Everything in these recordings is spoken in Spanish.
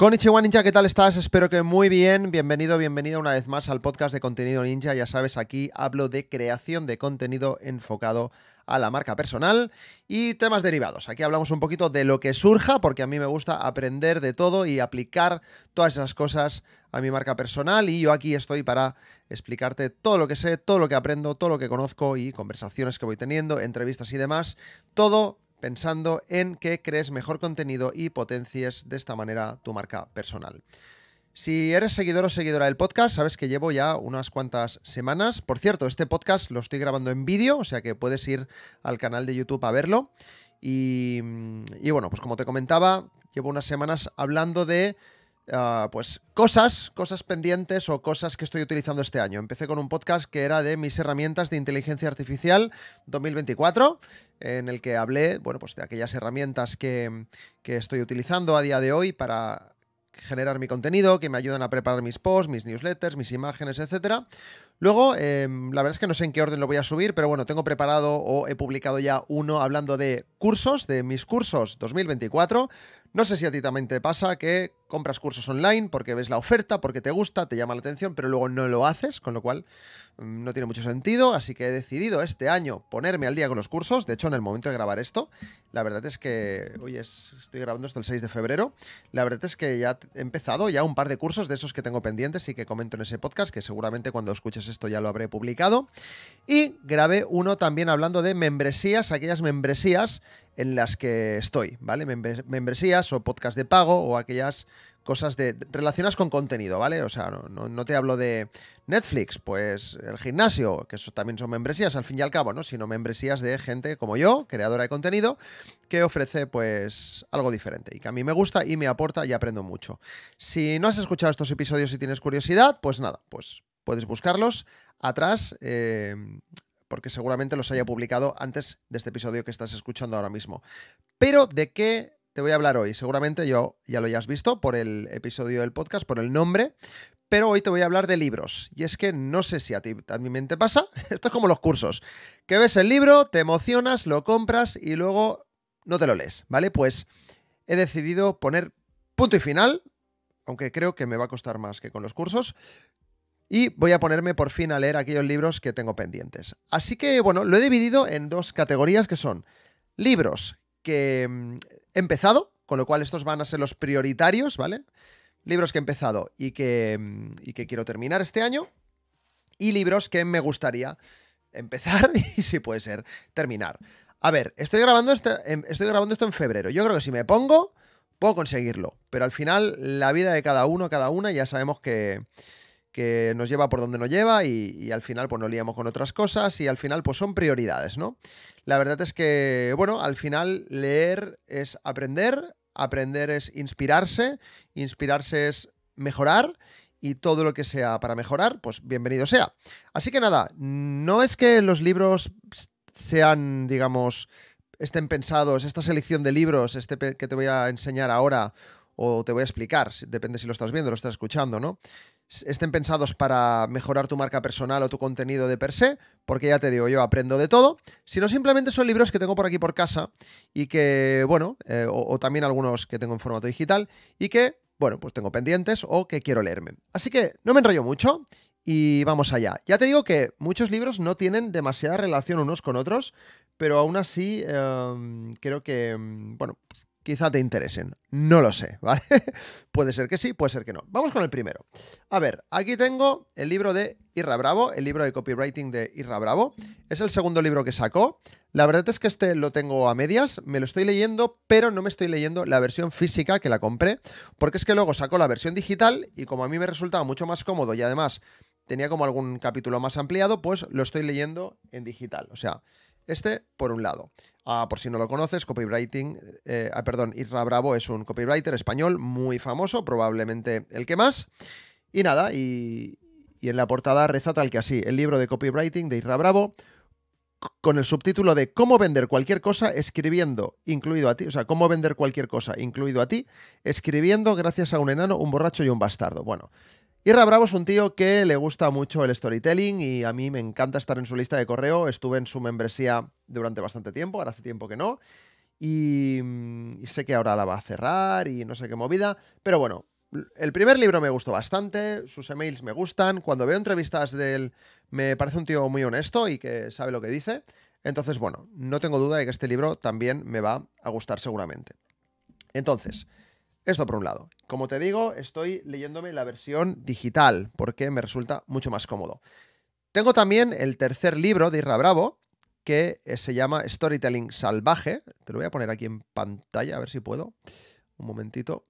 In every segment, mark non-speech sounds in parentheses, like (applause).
Konnichiwa Ninja, ¿qué tal estás? Espero que muy bien. Bienvenido, bienvenida una vez más al podcast de Contenido Ninja. Ya sabes, aquí hablo de creación de contenido enfocado a la marca personal y temas derivados. Aquí hablamos un poquito de lo que surja, porque a mí me gusta aprender de todo y aplicar todas esas cosas a mi marca personal y yo aquí estoy para explicarte todo lo que sé, todo lo que aprendo, todo lo que conozco y conversaciones que voy teniendo, entrevistas y demás, todo pensando en que crees mejor contenido y potencies de esta manera tu marca personal. Si eres seguidor o seguidora del podcast, sabes que llevo ya unas cuantas semanas. Por cierto, este podcast lo estoy grabando en vídeo, o sea que puedes ir al canal de YouTube a verlo. Y, mm, bueno, pues como te comentaba, llevo unas semanas hablando de ah, pues cosas, cosas pendientes o cosas que estoy utilizando este año. Empecé con un podcast que era de mis herramientas de inteligencia artificial 2024 en el que hablé, bueno, pues de aquellas herramientas que, estoy utilizando a día de hoy para generar mi contenido, que me ayudan a preparar mis posts, mis newsletters, mis imágenes, etc. Luego, em, la verdad es que no sé en qué orden lo voy a subir, pero bueno, tengo preparado o he publicado ya uno hablando de cursos, de mis cursos 2024. No sé si a ti también te pasa que compras cursos online porque ves la oferta, porque te gusta, te llama la atención, pero luego no lo haces, con lo cual mm, no tiene mucho sentido, así que he decidido este año ponerme al día con los cursos, de hecho en el momento de grabar esto, la verdad es que hoy es, estoy grabando esto el 6 de febrero, la verdad es que ya he empezado ya un par de cursos de esos que tengo pendientes y que comento en ese podcast, que seguramente cuando escuches esto ya lo habré publicado, y grabé uno también hablando de membresías, aquellas membresías en las que estoy, ¿vale? Membresías o podcast de pago o aquellas cosas de, relacionadas con contenido, ¿vale? O sea, no, te hablo de Netflix, pues el gimnasio, que eso también son membresías al fin y al cabo, ¿no? Sino membresías de gente como yo, creadora de contenido, que ofrece pues algo diferente y que a mí me gusta y me aporta y aprendo mucho. Si no has escuchado estos episodios y tienes curiosidad, pues nada, pues puedes buscarlos atrás. Em, porque seguramente los haya publicado antes de este episodio que estás escuchando ahora mismo. Pero, ¿de qué te voy a hablar hoy. Seguramente yo ya lo hayas visto por el episodio del podcast, por el nombre, pero hoy te voy a hablar de libros. Y es que no sé si a ti también te pasa, (laughs) esto es como los cursos, que ves el libro, te emocionas, lo compras y luego no te lo lees, ¿vale? Pues he decidido poner punto y final, aunque creo que me va a costar más que con los cursos, y voy a ponerme por fin a leer aquellos libros que tengo pendientes. Así que, bueno, lo he dividido en dos categorías que son libros que mm, empezado, con lo cual estos van a ser los prioritarios, ¿vale? Libros que he empezado y que, mm, y que quiero terminar este año. Y libros que me gustaría empezar (laughs) y si puede ser terminar. A ver, estoy grabando, este, em, estoy grabando esto en febrero. Yo creo que si me pongo, puedo conseguirlo. Pero al final, la vida de cada uno, cada una, ya sabemos que, que nos lleva por donde nos lleva y, al final pues nos liamos con otras cosas y al final pues son prioridades, ¿no? La verdad es que, bueno, al final leer es aprender, aprender es inspirarse, inspirarse es mejorar y todo lo que sea para mejorar, pues bienvenido sea. Así que nada, no es que los libros sean, digamos, estén pensados, esta selección de libros este que te voy a enseñar ahora o te voy a explicar, depende si lo estás viendo, lo estás escuchando, ¿no? estén pensados para mejorar tu marca personal o tu contenido de per se, porque ya te digo, yo aprendo de todo, sino simplemente son libros que tengo por aquí por casa y que, bueno, eh, o, también algunos que tengo en formato digital y que, bueno, pues tengo pendientes o que quiero leerme. Así que no me enrollo mucho y vamos allá. Ya te digo que muchos libros no tienen demasiada relación unos con otros, pero aún así em, creo que, em, bueno, pues quizá te interesen. No lo sé, (laughs) ¿vale? puede ser que sí, puede ser que no. Vamos con el primero. A ver, aquí tengo el libro de Irra Bravo, el libro de copywriting de Irra Bravo. Es el segundo libro que sacó. La verdad es que este lo tengo a medias, me lo estoy leyendo, pero no me estoy leyendo la versión física que la compré, porque es que luego sacó la versión digital y como a mí me resultaba mucho más cómodo y además tenía como algún capítulo más ampliado, pues lo estoy leyendo en digital. O sea, este por un lado. Ah, por si no lo conoces, copywriting, eh, ah, perdón, Isra Bravo es un copywriter español muy famoso, probablemente el que más. Y nada, y, en la portada reza el que así, el libro de copywriting de Isra Bravo, con el subtítulo de Cómo vender cualquier cosa escribiendo, incluido a ti, o sea, cómo vender cualquier cosa, incluido a ti, escribiendo gracias a un enano, un borracho y un bastardo. Bueno, Irra Bravo es un tío que le gusta mucho el storytelling y a mí me encanta estar en su lista de correo. Estuve en su membresía durante bastante tiempo, ahora hace tiempo que no. Y, mm, y sé que ahora la va a cerrar y no sé qué movida. Pero bueno, el primer libro me gustó bastante, sus emails me gustan. Cuando veo entrevistas de él, me parece un tío muy honesto y que sabe lo que dice. Entonces, bueno, no tengo duda de que este libro también me va a gustar seguramente. Entonces, esto por un lado. Como te digo, estoy leyéndome la versión digital porque me resulta mucho más cómodo. Tengo también el tercer libro de Irra Bravo que eh, se llama Storytelling Salvaje. Te lo voy a poner aquí en pantalla, a ver si puedo. Un momentito.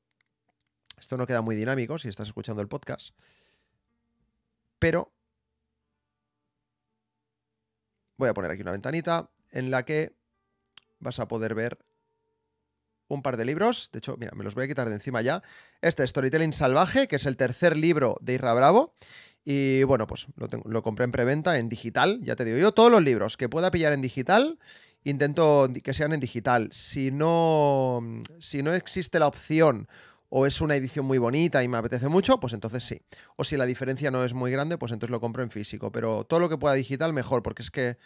Esto no queda muy dinámico si estás escuchando el podcast. Pero voy a poner aquí una ventanita en la que vas a poder ver un par de libros. De hecho, mira, me los voy a quitar de encima ya. Este Storytelling Salvaje, que es el tercer libro de Irra Bravo. Y bueno, pues lo, lo compré en preventa, en digital, ya te digo. Yo todos los libros que pueda pillar en digital, intento que sean en digital. Si no, si no existe la opción o es una edición muy bonita y me apetece mucho, pues entonces sí. O si la diferencia no es muy grande, pues entonces lo compro en físico. Pero todo lo que pueda digital, mejor, porque es que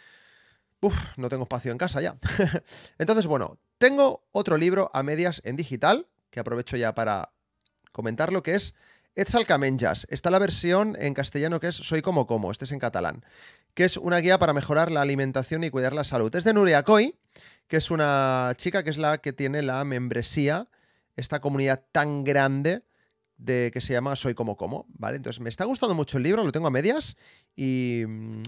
Uf, no tengo espacio en casa ya. (laughs) Entonces, bueno, tengo otro libro a medias en digital, que aprovecho ya para comentarlo, que es Etzalcamenjas. Está la versión en castellano que es Soy como como, este es en catalán, que es una guía para mejorar la alimentación y cuidar la salud. Es de Nuria Coy, que es una chica que es la que tiene la membresía, esta comunidad tan grande de, que se llama Soy como como, ¿vale? Entonces me está gustando mucho el libro, lo tengo a medias y,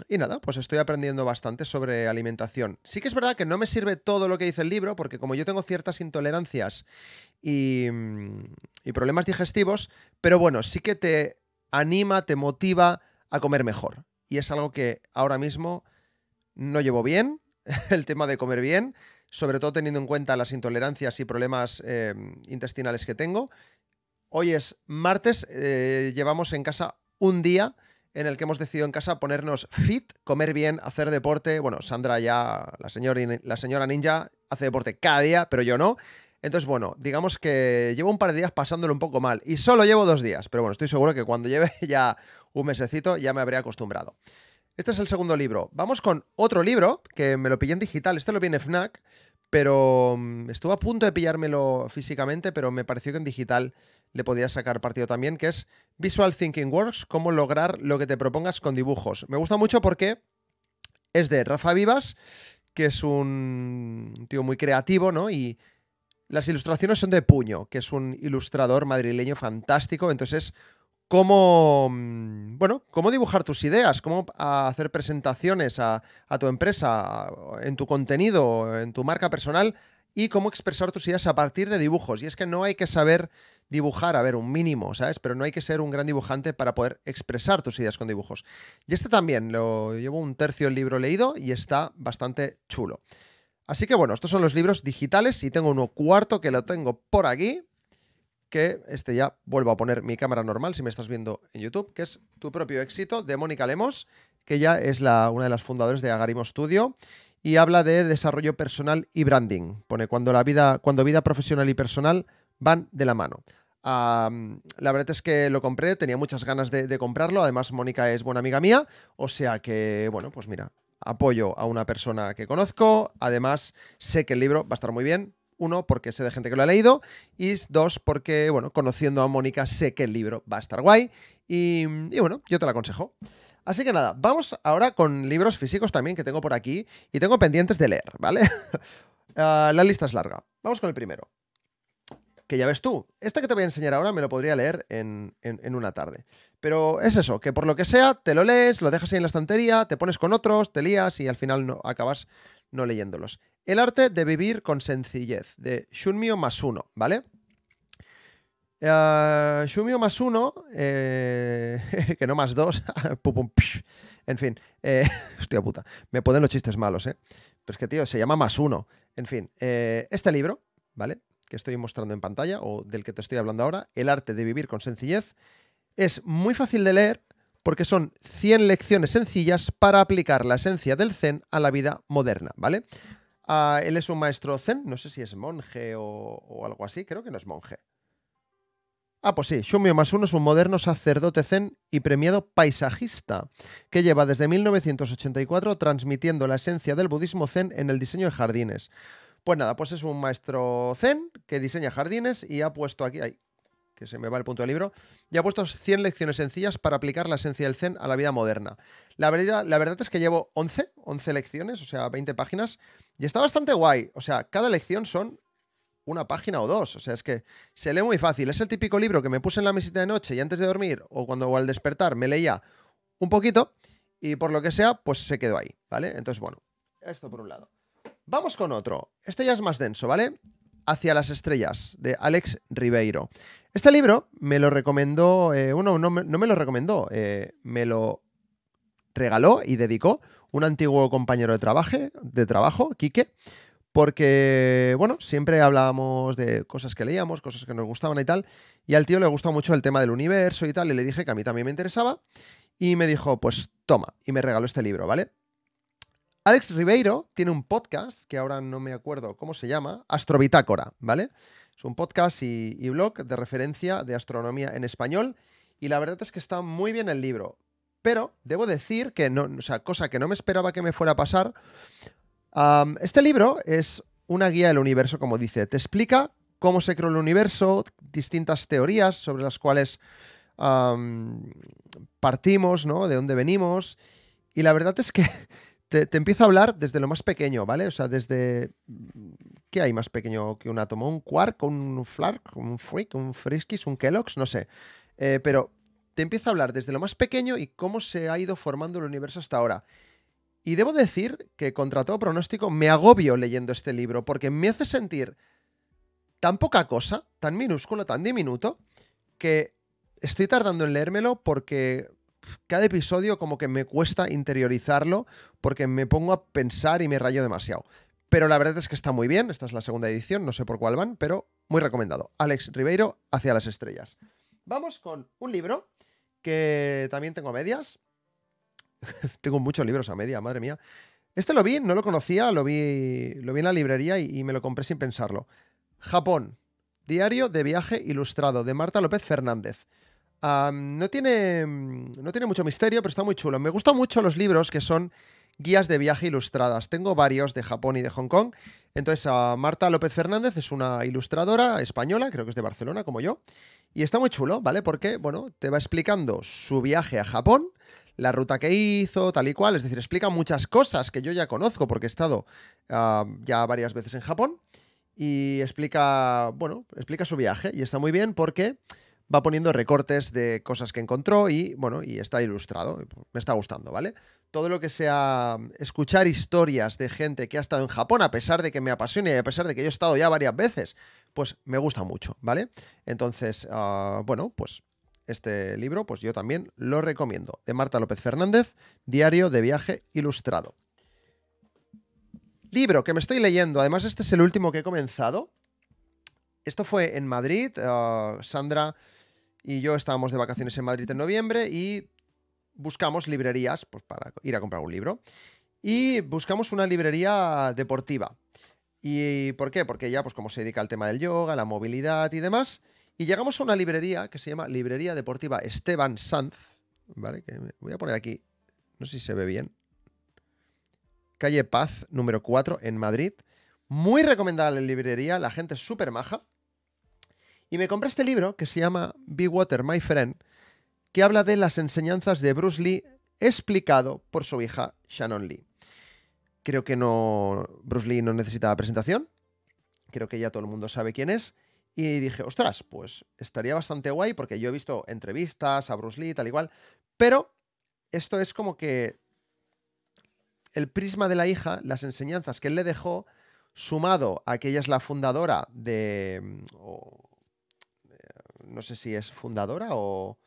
nada, pues estoy aprendiendo bastante sobre alimentación. Sí que es verdad que no me sirve todo lo que dice el libro porque como yo tengo ciertas intolerancias y, problemas digestivos, pero bueno, sí que te anima, te motiva a comer mejor. Y es algo que ahora mismo no llevo bien, (laughs) el tema de comer bien, sobre todo teniendo en cuenta las intolerancias y problemas eh, intestinales que tengo. Hoy es martes, eh, llevamos en casa un día en el que hemos decidido en casa ponernos fit, comer bien, hacer deporte. Bueno, Sandra ya, la, señora, la señora ninja, hace deporte cada día, pero yo no. Entonces, bueno, digamos que llevo un par de días pasándolo un poco mal y solo llevo dos días, pero bueno, estoy seguro que cuando lleve (laughs) ya un mesecito ya me habré acostumbrado. Este es el segundo libro. Vamos con otro libro que me lo pillé en digital. Este lo viene Fnac. Pero mm, estuvo a punto de pillármelo físicamente, pero me pareció que en digital le podía sacar partido también, que es Visual Thinking Works, cómo lograr lo que te propongas con dibujos. Me gusta mucho porque es de Rafa Vivas, que es un tío muy creativo, ¿no? Y las ilustraciones son de Puño, que es un ilustrador madrileño fantástico, entonces cómo, mm, bueno, cómo dibujar tus ideas, cómo hacer presentaciones a, tu empresa, en tu contenido, en tu marca personal y cómo expresar tus ideas a partir de dibujos. Y es que no hay que saber dibujar, a ver, un mínimo, ¿sabes? Pero no hay que ser un gran dibujante para poder expresar tus ideas con dibujos. Y este también, lo llevo un tercio el libro leído y está bastante chulo. Así que bueno, estos son los libros digitales y tengo uno cuarto que lo tengo por aquí, que este ya vuelvo a poner mi cámara normal si me estás viendo en YouTube, que es tu propio éxito de Mónica Lemos, que ya es la, una de las fundadoras de Agarimo Studio y habla de desarrollo personal y branding. Pone cuando la vida, cuando vida profesional y personal van de la mano. la verdad es que lo compré, tenía muchas ganas de comprarlo. Además, Mónica es buena amiga mía, o sea que, bueno, pues mira, apoyo a una persona que conozco. Además, sé que el libro va a estar muy bien, uno, porque sé de gente que lo ha leído. Y dos, porque, bueno, conociendo a Mónica, sé que el libro va a estar guay. Y, bueno, yo te lo aconsejo. Así que nada, vamos ahora con libros físicos también que tengo por aquí y tengo pendientes de leer, ¿vale? (laughs) Ah, la lista es larga. Vamos con el primero. Que ya ves tú, este que te voy a enseñar ahora me lo podría leer en, una tarde. Pero es eso, que por lo que sea, te lo lees, lo dejas ahí en la estantería, te pones con otros, te lías y al final no, acabas no leyéndolos. El arte de vivir con sencillez, de más uno, ¿vale? Uh, más uno, eh, (laughs) que no más dos. (laughs) en fin, eh, (laughs) hostia puta, me ponen los chistes malos, ¿eh? Pero es que, tío, se llama más uno. En fin, este libro, ¿vale? Que estoy mostrando en pantalla, o del que te estoy hablando ahora, El arte de vivir con sencillez, es muy fácil de leer porque son 100 lecciones sencillas para aplicar la esencia del Zen a la vida moderna, ¿vale? Ah, él es un maestro zen, no sé si es monje o, algo así, creo que no es monje. Ah, pues sí, Shumio Masuno es un moderno sacerdote zen y premiado paisajista que lleva desde 1984 transmitiendo la esencia del budismo zen en el diseño de jardines. Pues nada, pues es un maestro zen que diseña jardines y ha puesto aquí, que se me va el punto del libro, y ha puesto 100 lecciones sencillas para aplicar la esencia del Zen a la vida moderna. La verdad, la verdad es que llevo 11, 11 lecciones, o sea, 20 páginas, y está bastante guay. O sea, cada lección son una página o dos. O sea, es que se lee muy fácil. Es el típico libro que me puse en la mesita de noche y antes de dormir o cuando al despertar me leía un poquito y por lo que sea, pues se quedó ahí, ¿vale? Entonces, bueno, esto por un lado. Vamos con otro. Este ya es más denso, ¿vale? Hacia las estrellas, de Alex Ribeiro. Este libro me lo recomendó, bueno, eh, no me, lo recomendó, eh, me lo regaló y dedicó un antiguo compañero de, de trabajo, Quique, porque, bueno, siempre hablábamos de cosas que leíamos, cosas que nos gustaban y tal, y al tío le gustó mucho el tema del universo y tal, y le dije que a mí también me interesaba, y me dijo, pues toma, y me regaló este libro, ¿vale? Alex Ribeiro tiene un podcast, que ahora no me acuerdo cómo se llama, Astrobitácora, ¿vale? Es un podcast y, blog de referencia de astronomía en español y la verdad es que está muy bien el libro. Pero debo decir que, no, o sea, cosa que no me esperaba que me fuera a pasar, este libro es una guía del universo, como dice. Te explica cómo se creó el universo, distintas teorías sobre las cuales partimos, ¿no? De dónde venimos. Y la verdad es que (laughs) Te, empiezo a hablar desde lo más pequeño, ¿vale? O sea, desde. Mm, ¿Qué hay más pequeño que un átomo? ¿Un quark? ¿Un flark? ¿Un freak? ¿Un friskis? ¿Un Kellogg's? No sé. Eh, pero te empiezo a hablar desde lo más pequeño y cómo se ha ido formando el universo hasta ahora. Y debo decir que, contra todo pronóstico, me agobio leyendo este libro porque me hace sentir tan poca cosa, tan minúsculo, tan diminuto, que estoy tardando en leérmelo porque cada episodio como que me cuesta interiorizarlo porque me pongo a pensar y me rayo demasiado. Pero la verdad es que está muy bien, esta es la segunda edición, no sé por cuál van, pero muy recomendado. Alex Ribeiro, Hacia las Estrellas. Vamos con un libro que también tengo a medias. (laughs) tengo muchos libros a media, madre mía. Este lo vi, no lo conocía, lo vi, lo vi en la librería y, y me lo compré sin pensarlo. Japón, Diario de Viaje Ilustrado, de Marta López Fernández no, tiene, mm, no tiene mucho misterio, pero está muy chulo. Me gustan mucho los libros que son guías de viaje ilustradas. Tengo varios de Japón y de Hong Kong. Entonces, Marta López Fernández es una ilustradora española, creo que es de Barcelona, como yo. Y está muy chulo, ¿vale? Porque, bueno, te va explicando su viaje a Japón, la ruta que hizo, tal y cual. Es decir, explica muchas cosas que yo ya conozco porque he estado ya varias veces en Japón. Y explica, bueno, explica su viaje. Y está muy bien porque va poniendo recortes de cosas que encontró y, bueno, y está ilustrado. Me está gustando, ¿vale? Todo lo que sea mm, escuchar historias de gente que ha estado en Japón, a pesar de que me apasione, y a pesar de que yo he estado ya varias veces, pues me gusta mucho, ¿vale? Entonces, ah, bueno, pues este libro, pues yo también lo recomiendo. De Marta López Fernández, Diario de Viaje Ilustrado. Libro que me estoy leyendo, además este es el último que he comenzado. Esto fue en Madrid, ah, Sandra y yo estábamos de vacaciones en Madrid en noviembre y buscamos librerías pues, para ir a comprar un libro. Y buscamos una librería deportiva. ¿Y por qué? Porque ya, pues como se dedica al tema del yoga, la movilidad y demás. Y llegamos a una librería que se llama Librería Deportiva Esteban Sanz. ¿Vale? Que voy a poner aquí. No sé si se ve bien. Calle Paz, número 4, en Madrid. Muy recomendable la librería, la gente es súper maja. Y me compré este libro que se llama Be Water, My Friend, que habla de las enseñanzas de Bruce Lee explicado por su hija Shannon Lee. Creo que no Bruce Lee no necesitaba presentación. Creo que ya todo el mundo sabe quién es. Y dije, ostras, pues estaría bastante guay porque yo he visto entrevistas a Bruce Lee, tal y Pero esto es como que el prisma de la hija, las enseñanzas que él le dejó, sumado a que ella es la fundadora de, mm, no sé si es fundadora o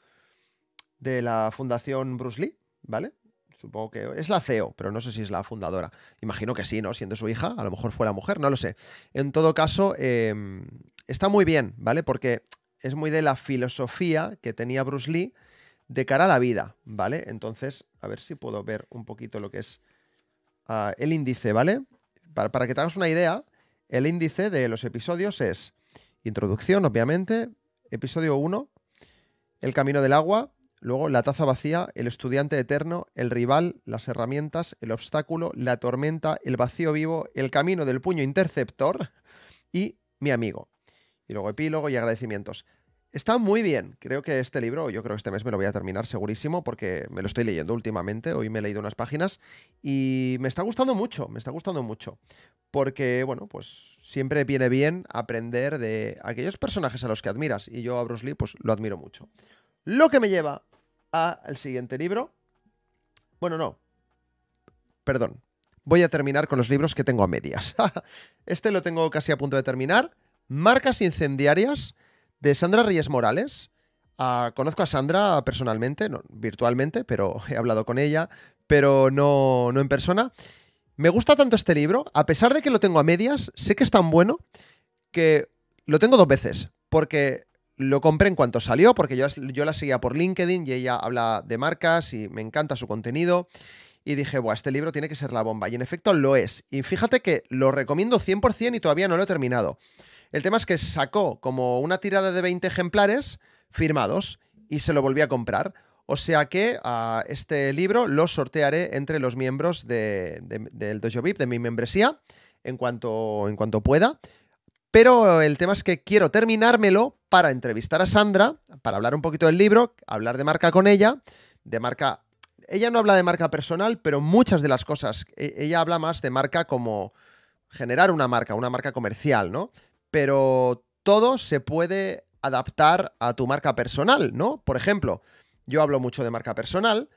de la Fundación Bruce Lee, ¿vale? Supongo que es la CEO, pero no sé si es la fundadora. Imagino que sí, ¿no? Siendo su hija, a lo mejor fue la mujer, no lo sé. En todo caso, em, está muy bien, ¿vale? Porque es muy de la filosofía que tenía Bruce Lee de cara a la vida, ¿vale? Entonces, a ver si puedo ver un poquito lo que es ah, el índice, ¿vale? Para, para que te hagas una idea, el índice de los episodios es introducción, obviamente, episodio 1, El camino del agua, luego La taza vacía, El estudiante eterno, El rival, Las herramientas, El obstáculo, La tormenta, El vacío vivo, El camino del puño interceptor y Mi amigo. Y luego epílogo y agradecimientos. Está muy bien. Creo que este libro, yo creo que este mes me lo voy a terminar segurísimo porque me lo estoy leyendo últimamente. Hoy me he leído unas páginas y me está gustando mucho, me está gustando mucho. Porque, bueno, pues siempre viene bien aprender de aquellos personajes a los que admiras. Y yo a Bruce Lee, pues lo admiro mucho. Lo que me lleva al siguiente libro. Bueno, no. Perdón. Voy a terminar con los libros que tengo a medias. (laughs) este lo tengo casi a punto de terminar. Marcas incendiarias de Sandra Reyes Morales. Ah, conozco a Sandra personalmente, virtualmente, pero (laughs) he hablado con ella, pero no, no en persona. Me gusta tanto este libro, a pesar de que lo tengo a medias, sé que es tan bueno que lo tengo dos veces, porque lo compré en cuanto salió, porque yo, la seguía por LinkedIn y ella habla de marcas y me encanta su contenido. Y dije, bueno este libro tiene que ser la bomba. Y en efecto lo es. Y fíjate que lo recomiendo 100% y todavía no lo he terminado. El tema es que sacó como una tirada de 20 ejemplares firmados y se lo volví a comprar. O sea que este libro lo sortearé entre los miembros del Dojo VIP, de mi membresía, en cuanto, en cuanto pueda. Pero el tema es que quiero terminármelo para entrevistar a Sandra, para hablar un poquito del libro, hablar de marca con ella, de marca... Ella no habla de marca personal, pero muchas de las cosas, e, ella habla más de marca como generar una marca, una marca comercial, ¿no? Pero todo se puede adaptar a tu marca personal, ¿no? Por ejemplo, yo hablo mucho de marca personal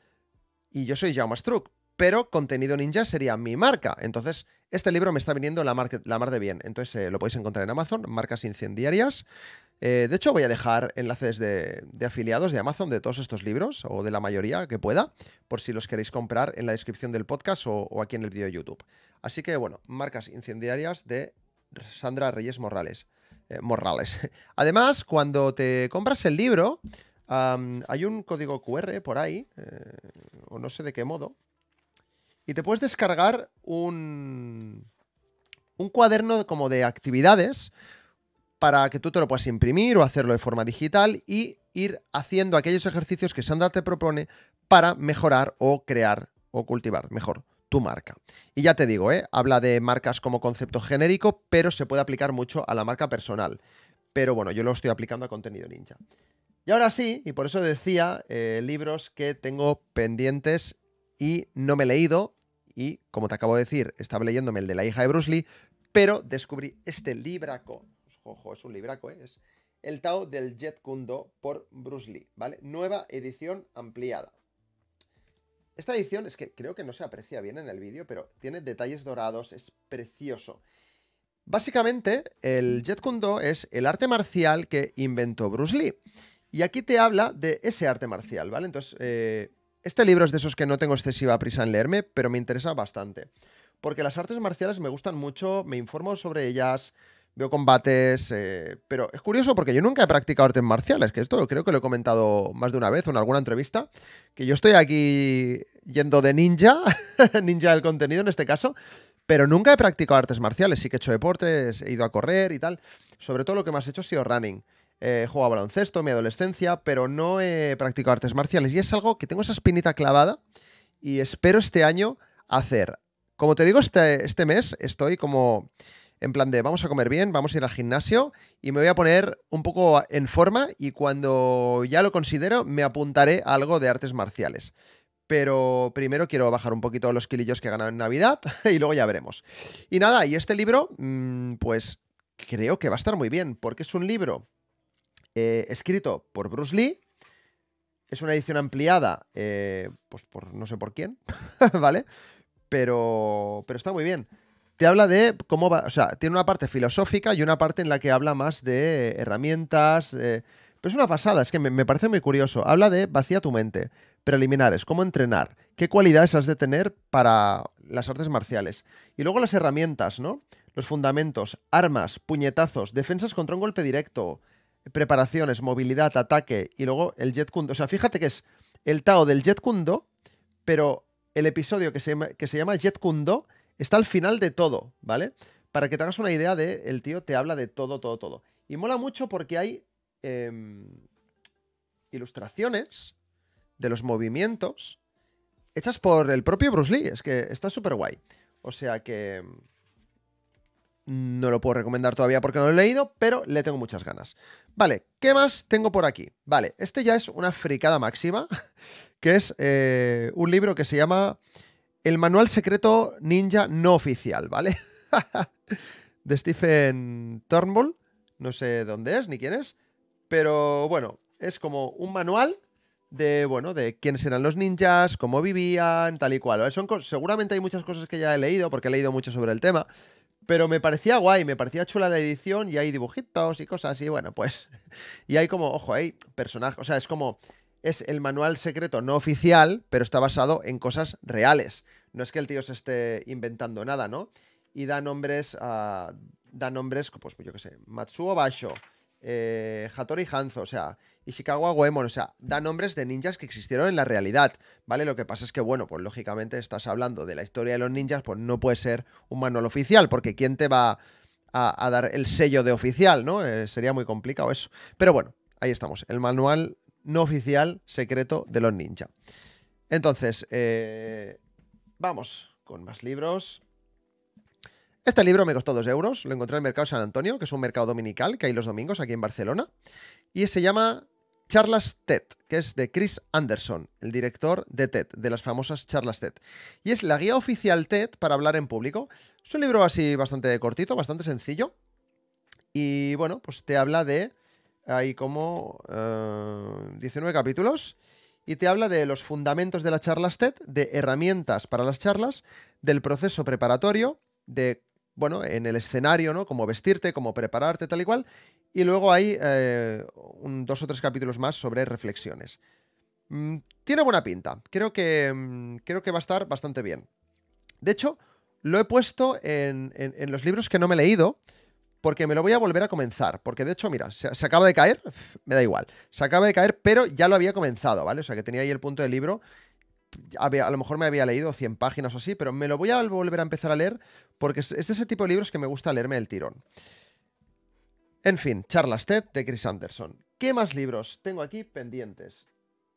y yo soy Jaume Struck, pero Contenido Ninja sería mi marca. Entonces, este libro me está viniendo la, mar, la mar de bien. Entonces, eh, lo podéis encontrar en Amazon, Marcas Incendiarias. Eh, de hecho, voy a dejar enlaces de, afiliados de Amazon de todos estos libros, o de la mayoría que pueda, por si los queréis comprar en la descripción del podcast o, aquí en el vídeo de YouTube. Así que, bueno, Marcas Incendiarias de Sandra Reyes Morales. Eh, Morales (laughs) Además, cuando te compras el libro, hay un código QR por ahí, eh, o no sé de qué modo, y te puedes descargar un, un cuaderno como de actividades para que tú te lo puedas imprimir o hacerlo de forma digital y ir haciendo aquellos ejercicios que Sandra te propone para mejorar o crear o cultivar mejor tu marca. Y ya te digo, eh, habla de marcas como concepto genérico, pero se puede aplicar mucho a la marca personal. Pero bueno, yo lo estoy aplicando a contenido ninja. Y ahora sí, y por eso decía, eh, libros que tengo pendientes y no me he leído, y como te acabo de decir, estaba leyéndome el de la hija de Bruce Lee, pero descubrí este libraco, ojo, es un libraco, ¿eh? es El Tao del Jet Kundo por Bruce Lee, ¿vale? Nueva edición ampliada. Esta edición es que creo que no se aprecia bien en el vídeo, pero tiene detalles dorados, es precioso. Básicamente, el Jet Kundo es el arte marcial que inventó Bruce Lee. Y aquí te habla de ese arte marcial, ¿vale? Entonces, eh, este libro es de esos que no tengo excesiva prisa en leerme, pero me interesa bastante. Porque las artes marciales me gustan mucho, me informo sobre ellas, veo combates, eh, pero es curioso porque yo nunca he practicado artes marciales, que esto creo que lo he comentado más de una vez en alguna entrevista, que yo estoy aquí yendo de ninja, (laughs) ninja del contenido en este caso, pero nunca he practicado artes marciales, sí que he hecho deportes, he ido a correr y tal, sobre todo lo que más he hecho ha sido running. He eh, jugado baloncesto en mi adolescencia, pero no he practicado artes marciales. Y es algo que tengo esa espinita clavada y espero este año hacer. Como te digo, este, este, mes estoy como en plan de vamos a comer bien, vamos a ir al gimnasio y me voy a poner un poco en forma y cuando ya lo considero me apuntaré a algo de artes marciales. Pero primero quiero bajar un poquito los kilillos que he ganado en Navidad (laughs) y luego ya veremos. Y nada, y este libro, mm, pues creo que va a estar muy bien, porque es un libro eh, escrito por Bruce Lee. Es una edición ampliada, eh, pues por no sé por quién, (laughs) ¿vale? Pero, pero está muy bien. Te habla de cómo va, o sea, tiene una parte filosófica y una parte en la que habla más de herramientas. Eh, pero es una pasada, es que me, me parece muy curioso. Habla de vacía tu mente, preliminares, cómo entrenar, qué cualidades has de tener para las artes marciales. Y luego las herramientas, ¿no? Los fundamentos, armas, puñetazos, defensas contra un golpe directo, preparaciones, movilidad, ataque y luego el Jet Kundo. O sea, fíjate que es el Tao del Jet Kundo, pero el episodio que se, llama Jet Kundo está al final de todo, ¿vale? Para que tengas una idea de, el tío te habla de todo, todo, todo. Y mola mucho porque hay em, ilustraciones de los movimientos hechas por el propio Bruce Lee. Es que está súper guay. O sea que... Em, no lo puedo recomendar todavía porque no lo he leído, pero le tengo muchas ganas. Vale, ¿qué más tengo por aquí? Vale, este ya es una fricada máxima, (laughs) que es eh, un libro que se llama El Manual Secreto Ninja No Oficial, ¿vale? (laughs) de Stephen Turnbull. No sé dónde es ni quién es, pero bueno, es como un manual de, bueno, de quiénes eran los ninjas, cómo vivían, tal y cual. Son, seguramente hay muchas cosas que ya he leído, porque he leído mucho sobre el tema, pero me parecía guay, me parecía chula la edición y hay dibujitos y cosas y bueno, pues... (laughs) Y hay como, ojo, hay personajes, o sea, es como... Es el manual secreto no oficial, pero está basado en cosas reales. No es que el tío se esté inventando nada, ¿no? Y da nombres a... Da nombres, pues yo qué sé, Matsuo Basho, eh, Hattori Hanzo, o sea, Ishikawa Goemon, o sea, da nombres de ninjas que existieron en la realidad, ¿vale? Lo que pasa es que, bueno, pues lógicamente estás hablando de la historia de los ninjas, pues no puede ser un manual oficial, porque ¿quién te va a, dar el sello de oficial, ¿no? Eh, sería muy complicado eso. Pero bueno, ahí estamos, el manual no oficial secreto de los ninjas. Entonces, eh, vamos con más libros. Este libro me costó 2 euros, lo encontré en el Mercado San Antonio, que es un mercado dominical que hay los domingos aquí en Barcelona, y se llama Charlas TED, que es de Chris Anderson, el director de TED, de las famosas charlas TED. Y es la guía oficial TED para hablar en público. Es un libro así bastante cortito, bastante sencillo, y bueno, pues te habla de, hay como 19 eh, capítulos, y te habla de los fundamentos de las charlas TED, de herramientas para las charlas, del proceso preparatorio, de bueno, en el escenario, ¿no? Cómo vestirte, cómo prepararte, tal y cual. Y luego hay eh, un, dos o tres capítulos más sobre reflexiones. Mm, tiene buena pinta. Creo que, mm, creo que va a estar bastante bien. De hecho, lo he puesto en, los libros que no me he leído porque me lo voy a volver a comenzar. Porque de hecho, mira, se, acaba de caer, (laughs) me da igual. Se acaba de caer, pero ya lo había comenzado, ¿vale? O sea, que tenía ahí el punto del libro a lo mejor me había leído 100 páginas o así, pero me lo voy a volver a empezar a leer porque este es ese tipo de libros que me gusta leerme el tirón. En fin, Charlas TED de Chris Anderson. ¿Qué más libros tengo aquí pendientes?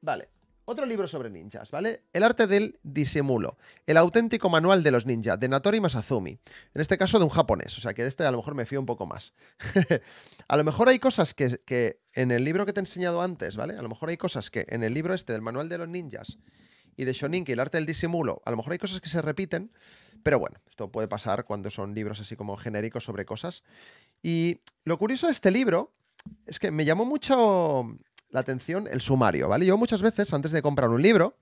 Vale, otro libro sobre ninjas, ¿vale? El arte del disimulo, el auténtico manual de los ninjas, de Natori Masazumi. En este caso de un japonés, o sea que de este a lo mejor me fío un poco más. (laughs) a lo mejor hay cosas que, que en el libro que te he enseñado antes, ¿vale? A lo mejor hay cosas que en el libro este del manual de los ninjas y de Shoninki, el arte del disimulo. A lo mejor hay cosas que se repiten, pero bueno, esto puede pasar cuando son libros así como genéricos sobre cosas. Y lo curioso de este libro es que me llamó mucho la atención el sumario, ¿vale? Yo muchas veces, antes de comprar un libro,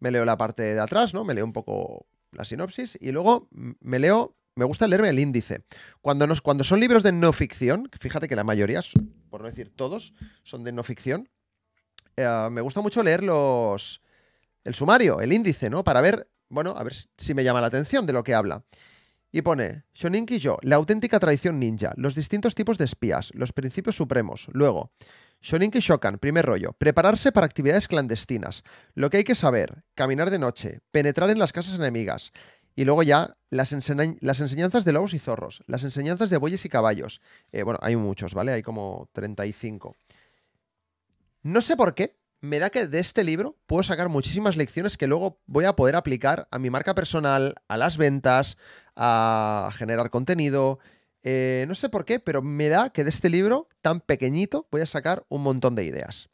me leo la parte de atrás, ¿no? Me leo un poco la sinopsis y luego me leo me gusta leerme el índice. Cuando, nos, cuando son libros de no ficción, fíjate que la mayoría, por no decir todos, son de no ficción, eh, me gusta mucho leer los, el sumario, el índice, ¿no? Para ver, bueno, a ver si me llama la atención de lo que habla. Y pone, y yo, la auténtica tradición ninja, los distintos tipos de espías, los principios supremos. Luego, Shoninki Shokan, primer rollo. Prepararse para actividades clandestinas. Lo que hay que saber, caminar de noche, penetrar en las casas enemigas. Y luego ya las, enseñanzas de lobos y zorros, las enseñanzas de bueyes y caballos. Eh, bueno, hay muchos, ¿vale? Hay como 35. No sé por qué, me da que de este libro puedo sacar muchísimas lecciones que luego voy a poder aplicar a mi marca personal, a las ventas, a generar contenido. Eh, no sé por qué, pero me da que de este libro tan pequeñito voy a sacar un montón de ideas.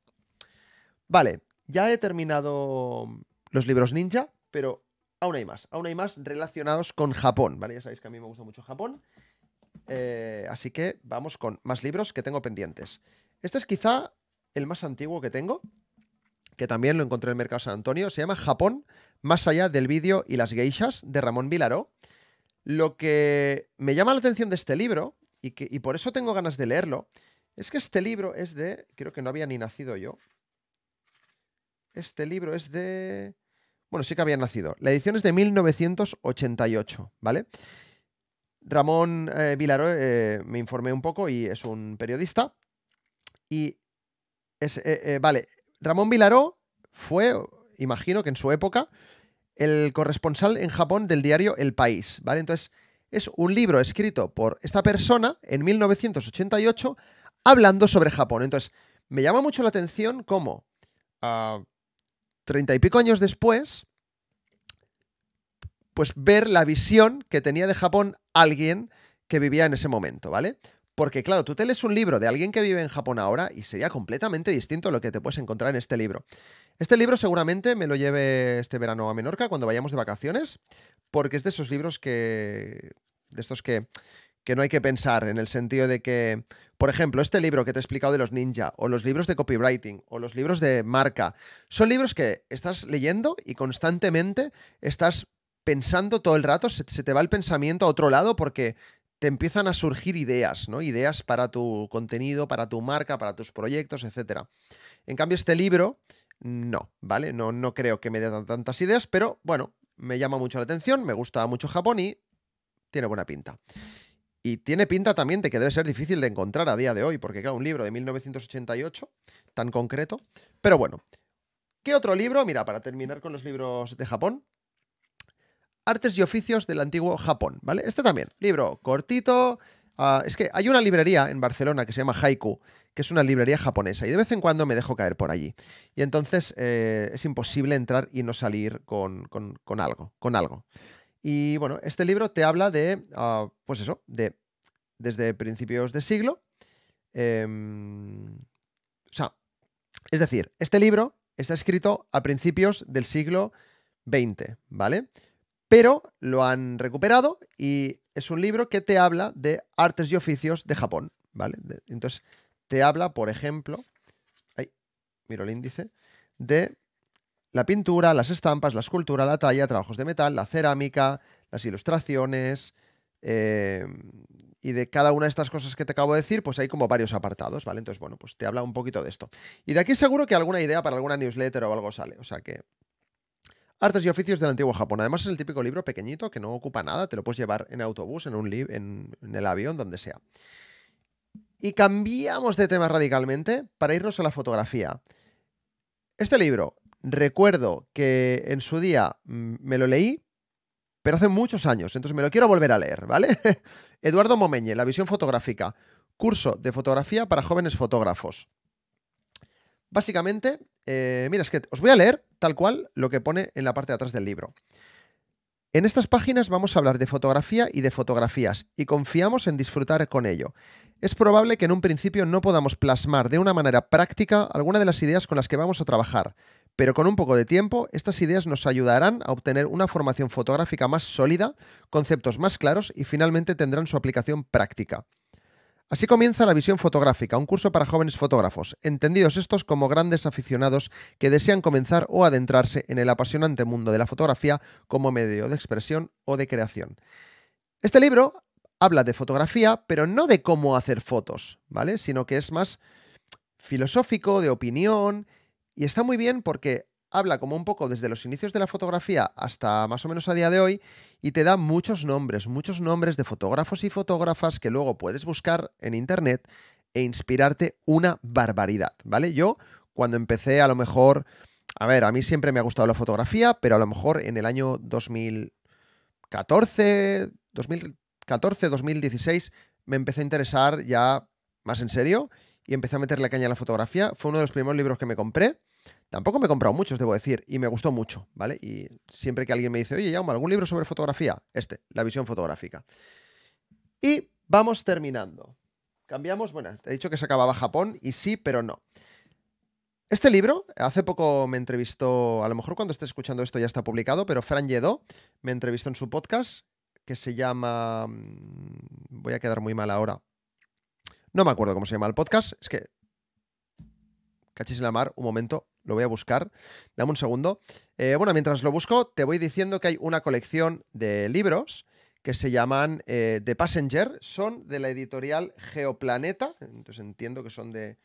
Vale, ya he terminado los libros ninja, pero aún hay más. Aún hay más relacionados con Japón, ¿vale? Ya sabéis que a mí me gusta mucho Japón. Eh, así que vamos con más libros que tengo pendientes. Este es quizá el más antiguo que tengo que también lo encontré en el Mercado San Antonio, se llama Japón, más allá del vídeo y las geishas de Ramón Vilaró. Lo que me llama la atención de este libro, y, por eso tengo ganas de leerlo, es que este libro es de, creo que no había ni nacido yo, este libro es de... Bueno, sí que había nacido. La edición es de 1988, ¿vale? Ramón eh, Vilaró eh, me informé un poco y es un periodista. Y es, eh, vale, Ramón Vilaró fue, imagino que en su época, el corresponsal en Japón del diario El País, ¿vale? Entonces, es un libro escrito por esta persona en 1988 hablando sobre Japón. Entonces, me llama mucho la atención cómo, ah, treinta y pico años después, pues ver la visión que tenía de Japón alguien que vivía en ese momento, ¿vale? Porque claro, tú te lees un libro de alguien que vive en Japón ahora y sería completamente distinto a lo que te puedes encontrar en este libro. Este libro seguramente me lo lleve este verano a Menorca cuando vayamos de vacaciones, porque es de esos libros que... de estos que, que no hay que pensar en el sentido de que, por ejemplo, este libro que te he explicado de los ninja, o los libros de copywriting, o los libros de marca, son libros que estás leyendo y constantemente estás pensando todo el rato, se, te va el pensamiento a otro lado porque te empiezan a surgir ideas, ¿no? Ideas para tu contenido, para tu marca, para tus proyectos, etc. En cambio, este libro, no, ¿vale? No, no creo que me dé tantas ideas, pero bueno, me llama mucho la atención, me gusta mucho Japón y tiene buena pinta. Y tiene pinta también de que debe ser difícil de encontrar a día de hoy, porque claro, un libro de 1988, tan concreto. Pero bueno, ¿qué otro libro? Mira, para terminar con los libros de Japón, Artes y oficios del antiguo Japón, ¿vale? Este también, libro cortito. Ah, es que hay una librería en Barcelona que se llama Haiku, que es una librería japonesa, y de vez en cuando me dejo caer por allí. Y entonces eh, es imposible entrar y no salir con, algo, con algo. Y bueno, este libro te habla de, ah, pues eso, de desde principios de siglo. Em, o sea, es decir, este libro está escrito a principios del siglo XX, ¿vale? pero lo han recuperado y es un libro que te habla de artes y oficios de Japón, ¿vale? entonces, te habla, por ejemplo, ahí, miro el índice, de la pintura, las estampas, la escultura, la talla, trabajos de metal, la cerámica, las ilustraciones, eh, y de cada una de estas cosas que te acabo de decir, pues hay como varios apartados, ¿vale? Entonces, bueno, pues te habla un poquito de esto. Y de aquí seguro que alguna idea para alguna newsletter o algo sale, o sea que Artes y oficios del antiguo Japón. Además es el típico libro pequeñito que no ocupa nada, te lo puedes llevar en autobús, en un en, en el avión, donde sea. Y cambiamos de tema radicalmente para irnos a la fotografía. Este libro, recuerdo que en su día mm, me lo leí, pero hace muchos años, entonces me lo quiero volver a leer, ¿vale? (laughs) Eduardo Momeñe, La visión fotográfica, curso de fotografía para jóvenes fotógrafos. Básicamente, eh, mira, es que os voy a leer tal cual lo que pone en la parte de atrás del libro. En estas páginas vamos a hablar de fotografía y de fotografías, y confiamos en disfrutar con ello. Es probable que en un principio no podamos plasmar de una manera práctica alguna de las ideas con las que vamos a trabajar, pero con un poco de tiempo estas ideas nos ayudarán a obtener una formación fotográfica más sólida, conceptos más claros y finalmente tendrán su aplicación práctica. Así comienza la visión fotográfica, un curso para jóvenes fotógrafos, entendidos estos como grandes aficionados que desean comenzar o adentrarse en el apasionante mundo de la fotografía como medio de expresión o de creación. Este libro habla de fotografía, pero no de cómo hacer fotos, ¿vale? Sino que es más filosófico, de opinión, y está muy bien porque habla como un poco desde los inicios de la fotografía hasta más o menos a día de hoy y te da muchos nombres, muchos nombres de fotógrafos y fotógrafas que luego puedes buscar en internet e inspirarte una barbaridad, ¿vale? Yo cuando empecé a lo mejor, a ver, a mí siempre me ha gustado la fotografía, pero a lo mejor en el año 2014, 2014, 2016 me empecé a interesar ya más en serio y empecé a meterle caña a la fotografía. Fue uno de los primeros libros que me compré Tampoco me he comprado muchos, debo decir, y me gustó mucho, ¿vale? Y siempre que alguien me dice, oye, Jaume, ¿algún libro sobre fotografía? Este, La visión fotográfica. Y vamos terminando. Cambiamos, bueno, te he dicho que se acababa Japón, y sí, pero no. Este libro, hace poco me entrevistó, a lo mejor cuando estés escuchando esto ya está publicado, pero Fran Yedo me entrevistó en su podcast que se llama... Mm, voy a quedar muy mal ahora. No me acuerdo cómo se llama el podcast, es que... Cachis en la mar, un momento, lo voy a buscar. Dame un segundo. Eh, bueno, mientras lo busco, te voy diciendo que hay una colección de libros que se llaman eh, The Passenger, son de la editorial Geoplaneta, entonces entiendo que son de,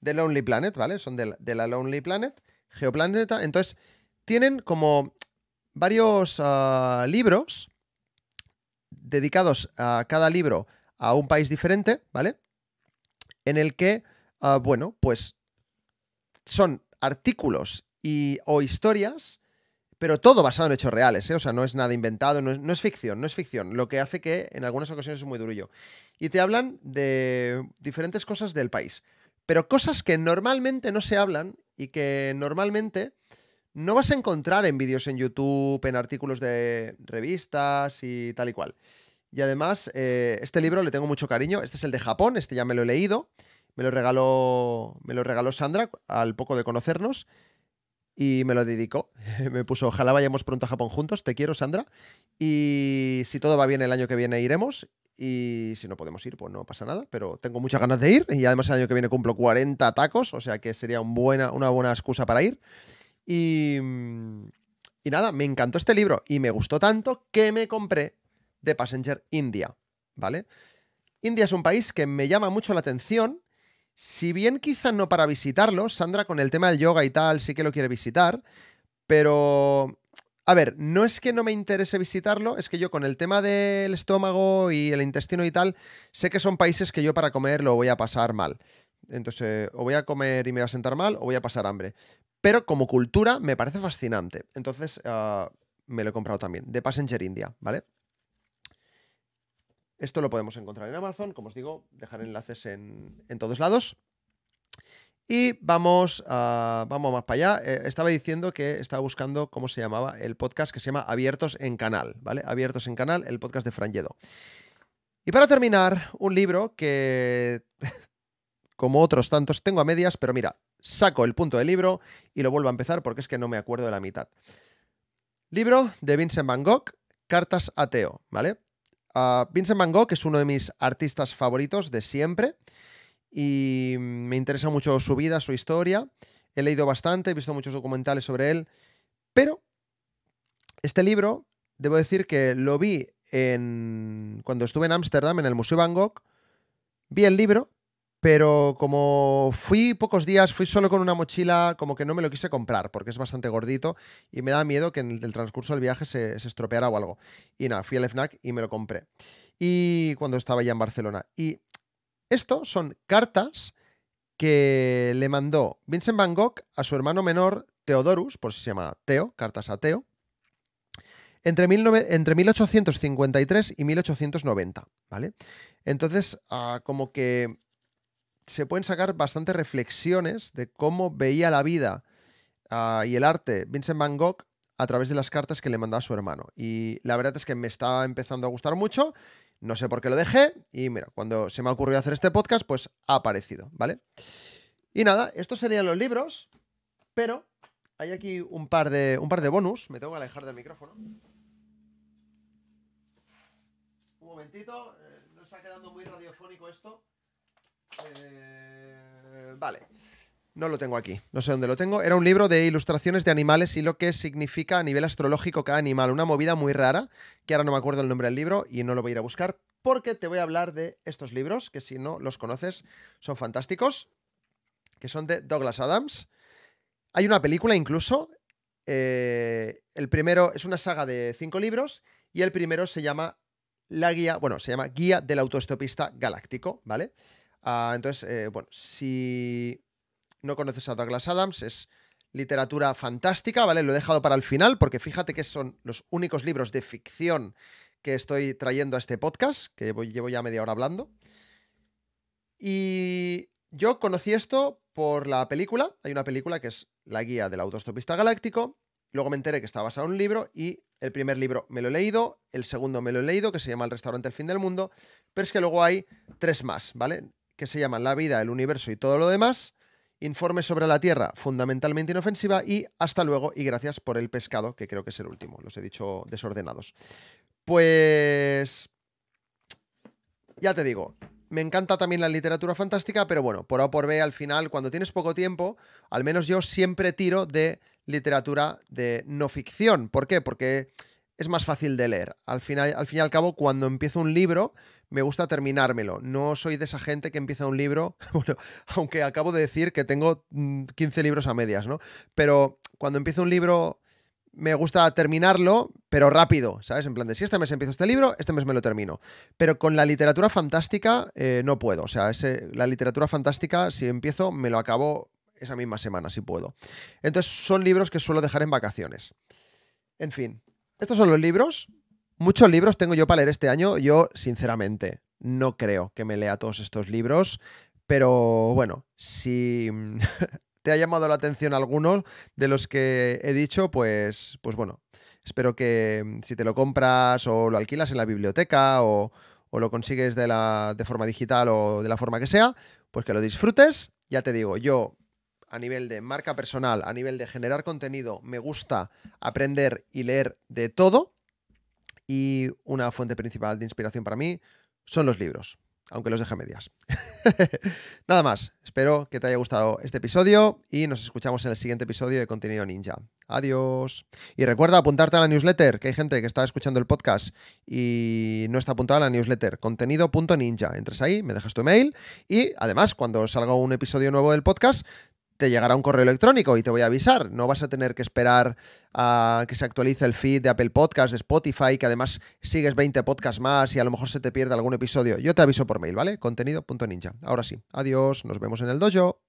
de Lonely Planet, ¿vale? Son de la, Lonely Planet, Geoplaneta, entonces tienen como varios ah, libros dedicados a cada libro a un país diferente, ¿vale? En el que, ah, bueno, pues son artículos y, o historias, pero todo basado en hechos reales, ¿eh? o sea, no es nada inventado, no es, ficción, no es ficción, lo que hace que en algunas ocasiones es muy durillo. Y te hablan de diferentes cosas del país, pero cosas que normalmente no se hablan y que normalmente no vas a encontrar en vídeos en YouTube, en artículos de revistas y tal y cual. Y además, eh, este libro le tengo mucho cariño. Este es el de Japón, este ya me lo he leído. Me lo regaló, me lo regaló Sandra al poco de conocernos y me lo dedicó. (laughs) me puso, ojalá vayamos pronto a Japón juntos, te quiero Sandra. Y si todo va bien el año que viene iremos. Y si no podemos ir, pues no pasa nada, pero tengo muchas ganas de ir. Y además el año que viene cumplo 40 tacos, o sea que sería buena, una buena excusa para ir. Y, y nada, me encantó este libro y me gustó tanto que me compré The Passenger India, ¿vale? India es un país que me llama mucho la atención si bien quizás no para visitarlo, Sandra con el tema del yoga y tal sí que lo quiere visitar, pero... A ver, no es que no me interese visitarlo, es que yo con el tema del estómago y el intestino y tal, sé que son países que yo para comer lo voy a pasar mal. Entonces, o voy a comer y me va a sentar mal, o voy a pasar hambre. Pero como cultura me parece fascinante. Entonces, ah, me lo he comprado también, de Passenger India, ¿vale? Esto lo podemos encontrar en Amazon, como os digo, dejaré enlaces en, todos lados. Y vamos, a, vamos más para allá. Eh, estaba diciendo que estaba buscando cómo se llamaba el podcast que se llama Abiertos en Canal, ¿vale? Abiertos en Canal, el podcast de Yedo. Y para terminar, un libro que, (laughs) como otros tantos, tengo a medias, pero mira, saco el punto del libro y lo vuelvo a empezar porque es que no me acuerdo de la mitad. Libro de Vincent Van Gogh, Cartas a Ateo, ¿vale? Vincent Van Gogh, es uno de mis artistas favoritos de siempre, y me interesa mucho su vida, su historia. He leído bastante, he visto muchos documentales sobre él, pero este libro, debo decir que lo vi en, cuando estuve en Ámsterdam, en el Museo Van Gogh, vi el libro, pero como fui pocos días, fui solo con una mochila, como que no me lo quise comprar, porque es bastante gordito y me da miedo que en el transcurso del viaje se, estropeara o algo. Y nada, fui al FNAC y me lo compré. Y cuando estaba ya en Barcelona. Y esto son cartas que le mandó Vincent Van Gogh a su hermano menor, Theodorus, por si se llama Teo, cartas a Teo, entre, entre 1853 y 1890, ¿vale? Entonces, ah, como que se pueden sacar bastantes reflexiones de cómo veía la vida ah, y el arte Vincent Van Gogh a través de las cartas que le mandaba su hermano. Y la verdad es que me estaba empezando a gustar mucho, no sé por qué lo dejé, y mira, cuando se me ha ocurrido hacer este podcast, pues ha aparecido, ¿vale? Y nada, estos serían los libros, pero hay aquí un par de, un par de bonus, me tengo que alejar del micrófono. Un momentito, eh, no está quedando muy radiofónico esto. Eh, vale. No lo tengo aquí, no sé dónde lo tengo. Era un libro de ilustraciones de animales y lo que significa a nivel astrológico cada animal. Una movida muy rara, que ahora no me acuerdo el nombre del libro y no lo voy a ir a buscar, porque te voy a hablar de estos libros, que si no los conoces son fantásticos, que son de Douglas Adams. Hay una película incluso. Eh, el primero es una saga de cinco libros y el primero se llama La Guía, bueno, se llama Guía del Autoestopista Galáctico, ¿vale? Ah, entonces, eh, bueno, si no conoces a Douglas Adams, es literatura fantástica, ¿vale? Lo he dejado para el final porque fíjate que son los únicos libros de ficción que estoy trayendo a este podcast, que llevo ya media hora hablando. Y yo conocí esto por la película, hay una película que es La guía del autostopista galáctico, luego me enteré que estaba basado en un libro y el primer libro me lo he leído, el segundo me lo he leído, que se llama El restaurante El fin del mundo, pero es que luego hay tres más, ¿vale? que se llaman La vida, el universo y todo lo demás, Informe sobre la Tierra, fundamentalmente inofensiva, y Hasta luego y gracias por el pescado, que creo que es el último, los he dicho desordenados. Pues... Ya te digo, me encanta también la literatura fantástica, pero bueno, por A o por B, al final, cuando tienes poco tiempo, al menos yo siempre tiro de literatura de no ficción. ¿Por qué? Porque es más fácil de leer. Al, final, al fin y al cabo, cuando empiezo un libro, me gusta terminármelo. No soy de esa gente que empieza un libro, (laughs) bueno, aunque acabo de decir que tengo 15 mm, libros a medias, ¿no? Pero cuando empiezo un libro, me gusta terminarlo, pero rápido, ¿sabes? En plan de si este mes empiezo este libro, este mes me lo termino. Pero con la literatura fantástica eh, no puedo. O sea, la literatura fantástica, si empiezo, me lo acabo esa misma semana, si puedo. Entonces, son libros que suelo dejar en vacaciones. En fin, estos son los libros. Muchos libros tengo yo para leer este año. Yo, sinceramente, no creo que me lea todos estos libros. Pero bueno, si (laughs) te ha llamado la atención alguno de los que he dicho, pues, pues bueno, espero que mm, si te lo compras o lo alquilas en la biblioteca o, lo consigues de, la, de forma digital o de la forma que sea, pues que lo disfrutes. Ya te digo, yo a nivel de marca personal, a nivel de generar contenido, me gusta aprender y leer de todo. Y una fuente principal de inspiración para mí son los libros, aunque los deje medias. (laughs) Nada más, espero que te haya gustado este episodio y nos escuchamos en el siguiente episodio de Contenido Ninja. Adiós. Y recuerda apuntarte a la newsletter, que hay gente que está escuchando el podcast y no está apuntada a la newsletter, contenido.ninja. Entras ahí, me dejas tu email y además cuando salga un episodio nuevo del podcast te llegará un correo electrónico y te voy a avisar. No vas a tener que esperar a que se actualice el feed de Apple Podcast, de Spotify, que además sigues 20 podcasts más y a lo mejor se te pierde algún episodio. Yo te aviso por mail, ¿vale? Contenido.ninja. Ahora sí, adiós, nos vemos en el dojo.